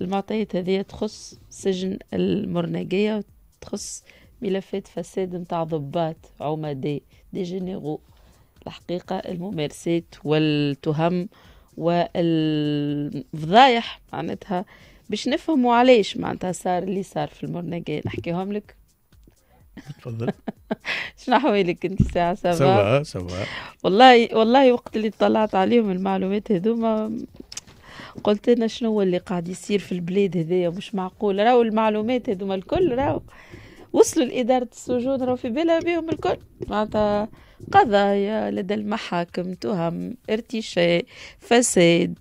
المعطيات هذه تخص سجن المرنقية وتخص ملفات فساد متاع ضباط عمداء دي جينيرو الحقيقة الممارسات والتهم والفضايح معناتها باش نفهموا علاش معناتها صار اللي صار في المرنقية نحكيهم لك تفضل شنو احوالك انت ساعه سبعة سبعة والله والله وقت اللي طلعت عليهم المعلومات هذوما قلت انا شنو اللي قاعد يصير في البلاد هذايا مش معقول راهو المعلومات هذوما الكل راهو وصلوا لإدارة السجون راهو في بالها بيهم الكل معناتها قضايا لدى المحاكم تهم ارتشاء فساد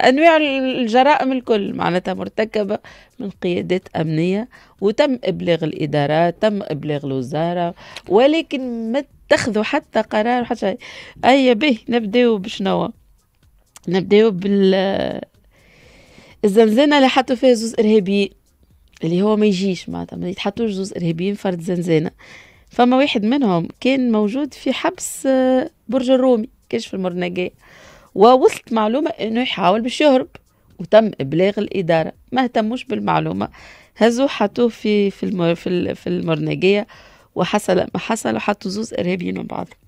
أنواع الجرائم الكل معناتها مرتكبة من قيادات أمنية وتم إبلاغ الإدارات تم إبلاغ الوزارة ولكن ما اتخذوا حتى قرار حتى أي به نبداو بشنوه نبداو بال الزنزانة اللي حطوا فيها زوز إرهابيين اللي هو ما يجيش معناتها ما يتحطوش زوز إرهابيين فرد زنزانة فما واحد منهم كان موجود في حبس آه، برج الرومي كانش في المرنقية ووصلت معلومة إنه يحاول باش يهرب وتم إبلاغ الإدارة ما اهتموش بالمعلومة هزوا حطوه في في المر في المرنقية وحصل ما حصل وحطوا زوز إرهابيين من بعضهم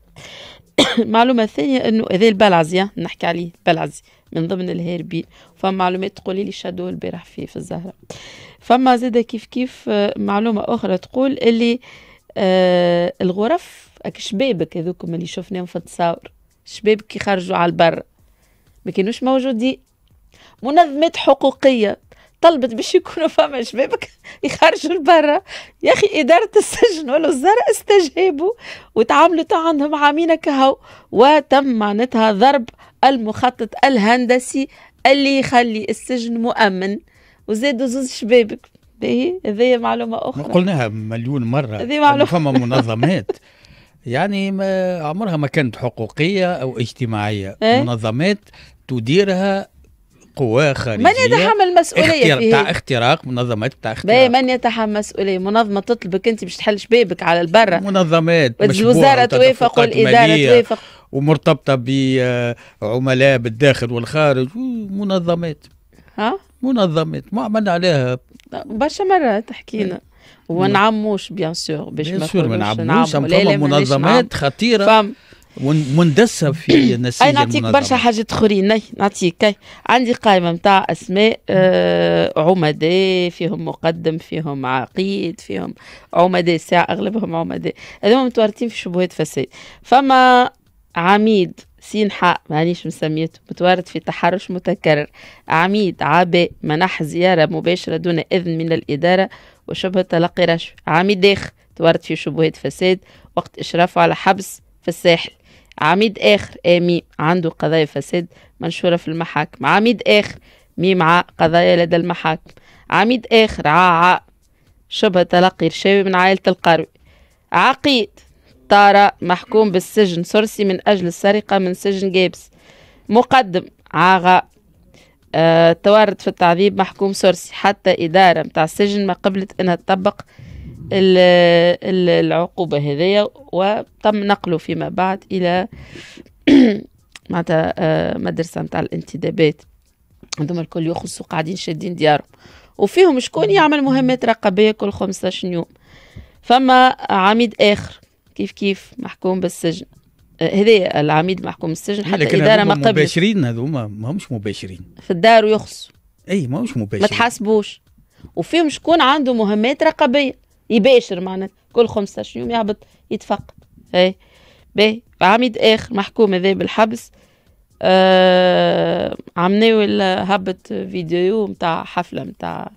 المعلومه الثانيه انه هذا البلعزي نحكي عليه بلعزي من ضمن الهيربين فما معلومات تقولي لي شادو البارح في في الزهره فما زاده كيف كيف آه، معلومه اخرى تقول اللي آه الغرف شبابك هذوكم اللي شفناهم في التصاور شباب كي خرجوا على البر ما كانوش موجودين منظمات حقوقيه طلبت باش يكونوا فما شبابك يخرجوا لبرا يا اخي اداره السجن والوزاره استجابوا وتعاملوا عندهم عامين كهو وتم معناتها ضرب المخطط الهندسي اللي يخلي السجن مؤمن وزادوا زوز شبابك باهي هذه معلومه اخرى قلناها مليون مره هذه معلومه يعني فما منظمات يعني ما عمرها ما كانت حقوقيه او اجتماعيه إيه؟ منظمات تديرها قوى خارجيه من يتحمل مسؤوليه اختر... تاع اختراق منظمات تاع اختراق من يتحمل مسؤوليه منظمه تطلبك انت باش تحل شبابك على البرة منظمات الوزاره توافق والاداره توافق ومرتبطه بعملاء آه، بالداخل والخارج ومنظمات ها منظمات ما عملنا عليها برشا مرات حكينا ونعموش بيان سور باش ما نعموش نعموش فما منظمات خطيره فم مندسه في النسيج اي نعطيك برشا حاجات اخرين نعطيك عندي قائمه نتاع اسماء آه، عمداء فيهم مقدم فيهم عقيد فيهم عمداء ساعه اغلبهم عمداء هذوما متورطين في شبهات فساد فما عميد سين حاء مانيش مسميته متوارد في تحرش متكرر عميد عباء منح زيارة مباشرة دون إذن من الإدارة وشبه تلقي رشوة عميد داخ توارد في شبهات فساد وقت إشرافه على حبس في الساحل عميد آخر آمي آه، عنده قضايا فساد منشورة في المحاكم عميد آخر ميم عاء قضايا لدى المحاكم عميد آخر عاء عاء شبه تلقي رشاوي من عائلة القروي عقيد طارة محكوم بالسجن سرسي من أجل السرقة من سجن جيبس مقدم عاغا آه تورط في التعذيب محكوم سرسي حتى إدارة متاع السجن ما قبلت أنها تطبق العقوبة هذية وتم نقله فيما بعد إلى معناتها آه، مدرسة نتاع الانتدابات هذوما الكل يخصوا قاعدين شادين ديارهم وفيهم شكون يعمل مهمات رقابية كل 15 يوم فما عميد آخر كيف كيف محكوم بالسجن آه، هذا العميد محكوم بالسجن حتى لكن الإدارة ما قبل مباشرين هذوما ما همش مباشرين في الدار ويخصوا اي ما همش مباشرين ما تحاسبوش وفيهم شكون عنده مهمات رقابية يباشر معناتها كل عشر يوم يهبط يتفقد اي باهي عميد اخر محكوم هذا بالحبس آه عم ناول هبط فيديو متاع حفله متاع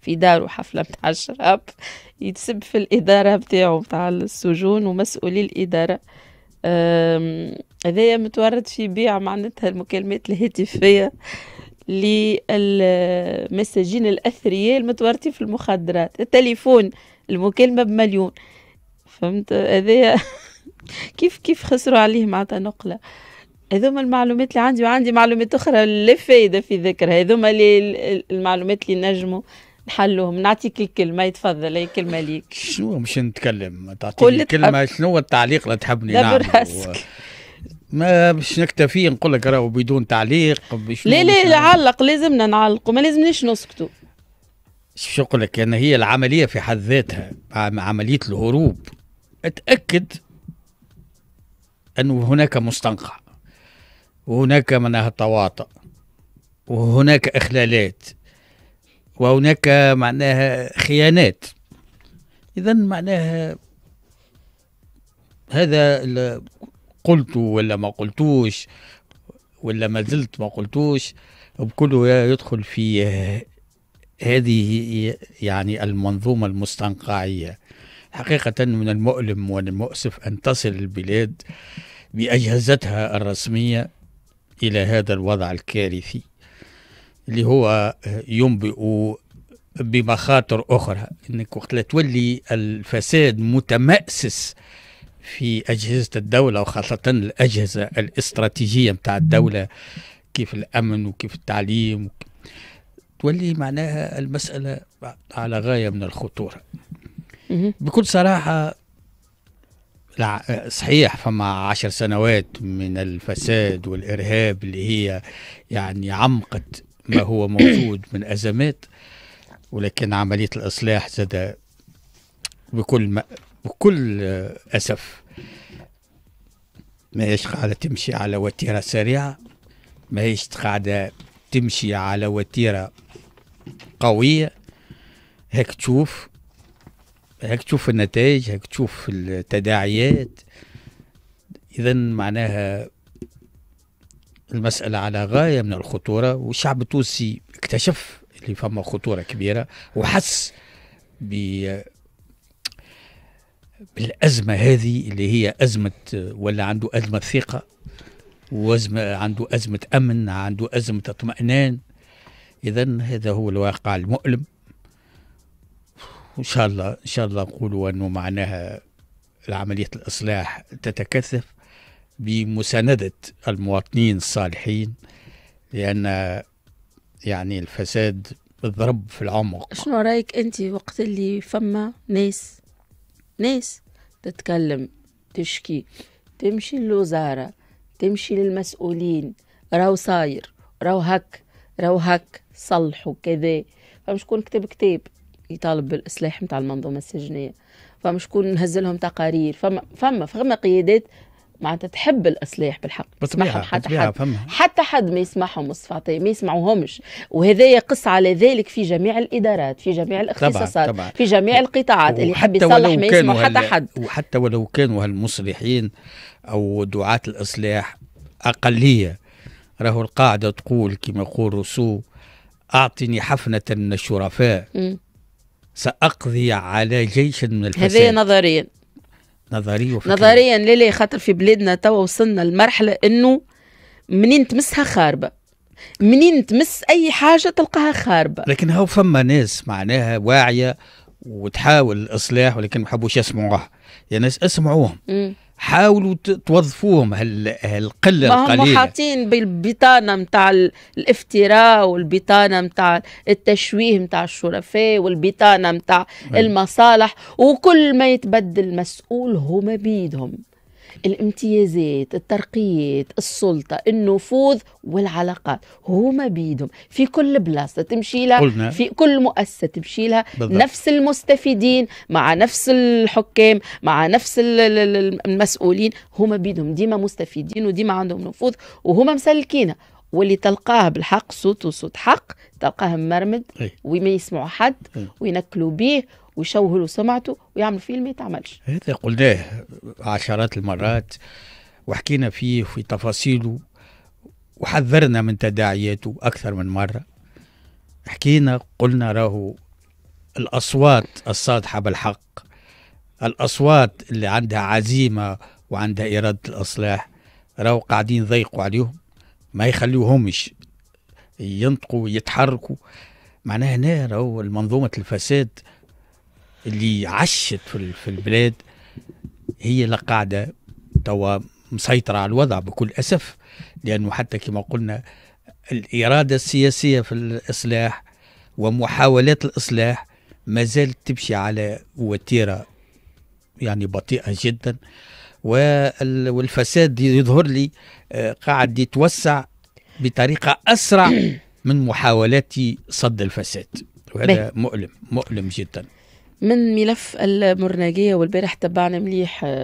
في دار حفله متاع الشراب يتسب في الاداره متاعو متاع السجون ومسؤولي الاداره هذايا متورط في بيع معناتها المكالمات الهاتفيه للمساجين الاثرياء المتورطين في المخدرات التليفون المكالمه بمليون فهمت هذايا كيف كيف خسروا عليه معناتها نقله هذوما المعلومات اللي عندي وعندي معلومات اخرى لا فايده في ذكرها هذوما اللي المعلومات اللي نجموا نحلوهم نعطيك الكلمه يتفضل اي كلمه ليك شنو مش نتكلم تعطيني كلمه شنو التعليق اللي تحبني نعمل ما باش نكتفي نقول لك راهو بدون تعليق لا لا نعلق لازمنا نعلق وما لازمناش نسكتوا شغلك لك يعني هي العملية في حد ذاتها عملية الهروب اتأكد انه هناك مستنقع وهناك معناها تواطؤ وهناك إخلالات وهناك معناها خيانات إذا معناها هذا قلت قلته ولا ما قلتوش ولا ما زلت ما قلتوش بكله يدخل في هذه يعني المنظومة المستنقعية حقيقة من المؤلم والمؤسف أن تصل البلاد بأجهزتها الرسمية إلى هذا الوضع الكارثي اللي هو ينبئ بمخاطر أخرى أنك وقت تولي الفساد متمأسس في أجهزة الدولة وخاصة الأجهزة الاستراتيجية متاع الدولة كيف الأمن وكيف التعليم وكيف تولي معناها المسألة على غاية من الخطورة بكل صراحة صحيح فما عشر سنوات من الفساد والإرهاب اللي هي يعني عمقت ما هو موجود من أزمات ولكن عملية الإصلاح زاد بكل ما بكل أسف ما هيش قاعدة تمشي على وتيرة سريعة ما هيش قاعدة تمشي على وتيرة قويه هيك تشوف هيك تشوف النتائج هيك تشوف التداعيات اذا معناها المسألة على غاية من الخطورة والشعب التونسي اكتشف اللي فما خطورة كبيرة وحس ب بالأزمة هذه اللي هي أزمة ولا عنده أزمة ثقة وأزمة عنده أزمة أمن عنده أزمة اطمئنان إذا هذا هو الواقع المؤلم وإن شاء الله إن شاء الله نقولوا أنه معناها عملية الإصلاح تتكثف بمساندة المواطنين الصالحين لأن يعني الفساد بالضرب في العمق شنو رايك انت وقت اللي فما ناس ناس تتكلم تشكي تمشي للوزاره تمشي للمسؤولين راهو صاير راهو هك هاك صلحوا كذا فمش شكون كتب كتاب يطالب بالاصلاح نتاع المنظومه السجنيه فمش شكون نهز لهم تقارير فما فما فما قيادات معناتها تحب الاصلاح بالحق بطبيعة حتى حد فهمها. حتى حد ما يسمعهم الصفاتين ما يسمعوهمش وهذا يقص على ذلك في جميع الادارات في جميع الاختصاصات طبعا طبعا. في جميع القطاعات اللي يحب يصلح ما يسمع حتى حد وحتى ولو كانوا هالمصلحين او دعاة الاصلاح اقليه راهو القاعدة تقول كما يقول روسو أعطني حفنة من الشرفاء م. سأقضي على جيش من الفساد هذه نظريا نظريا وفكريا نظريا للي خاطر في بلادنا توا وصلنا لمرحلة أنه منين تمسها خاربة منين تمس أي حاجة تلقاها خاربة لكن هو فما ناس معناها واعية وتحاول الإصلاح ولكن ما حبوش يسمعوها يا يعني ناس اسمعوهم م. حاولوا توظفوهم هالقله القليله هم محاطين بالبطانه متاع الافتراء والبطانه متاع التشويه متاع الشرفاء والبطانه متاع المصالح وكل ما يتبدل مسؤول هما بيدهم الامتيازات الترقيات السلطة النفوذ والعلاقات هما بيدهم في كل بلاصة تمشي لها في كل مؤسسة تمشي لها نفس المستفيدين مع نفس الحكام مع نفس المسؤولين هما بيدهم ديما مستفيدين وديما عندهم نفوذ وهما مسلكينها واللي تلقاه بالحق صوت وصوت حق تلقاه مرمد وما يسمعوا حد وينكلوا بيه ويشوهوا له سمعته ويعملوا فيه ما يتعملش هذا قلناه عشرات المرات وحكينا فيه في تفاصيله وحذرنا من تداعياته أكثر من مرة حكينا قلنا راهو الأصوات الصادحة بالحق الأصوات اللي عندها عزيمة وعندها إرادة الإصلاح راهو قاعدين ضيقوا عليهم ما يخلوهمش ينطقوا يتحركوا معناها هنا راهو منظومة الفساد اللي عشت في, في البلاد هي اللي قاعده توا مسيطره على الوضع بكل اسف لانه حتى كما قلنا الاراده السياسيه في الاصلاح ومحاولات الاصلاح ما زالت تمشي على وتيره يعني بطيئه جدا والفساد يظهر لي آه، قاعد يتوسع بطريقه اسرع من محاولات صد الفساد وهذا مؤلم مؤلم جدا من ملف المرناقية والبارح تبعنا مليح